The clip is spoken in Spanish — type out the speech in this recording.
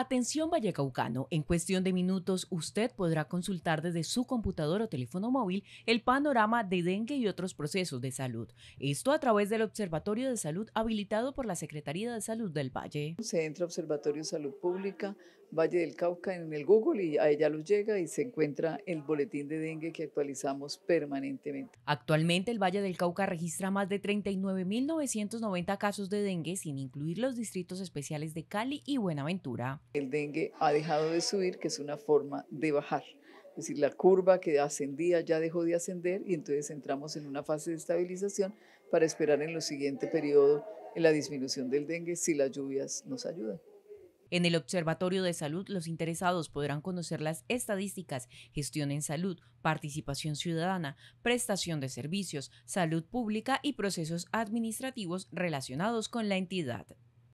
Atención Vallecaucano, en cuestión de minutos usted podrá consultar desde su computador o teléfono móvil el panorama de dengue y otros procesos de salud. Esto a través del Observatorio de Salud habilitado por la Secretaría de Salud del Valle. Se entra Observatorio de Salud Pública, Valle del Cauca en el Google y a ella los llega y se encuentra el boletín de dengue que actualizamos permanentemente. Actualmente el Valle del Cauca registra más de 39.990 casos de dengue sin incluir los distritos especiales de Cali y Buenaventura el dengue ha dejado de subir, que es una forma de bajar. Es decir, la curva que ascendía ya dejó de ascender y entonces entramos en una fase de estabilización para esperar en los siguiente periodo la disminución del dengue si las lluvias nos ayudan. En el Observatorio de Salud, los interesados podrán conocer las estadísticas, gestión en salud, participación ciudadana, prestación de servicios, salud pública y procesos administrativos relacionados con la entidad.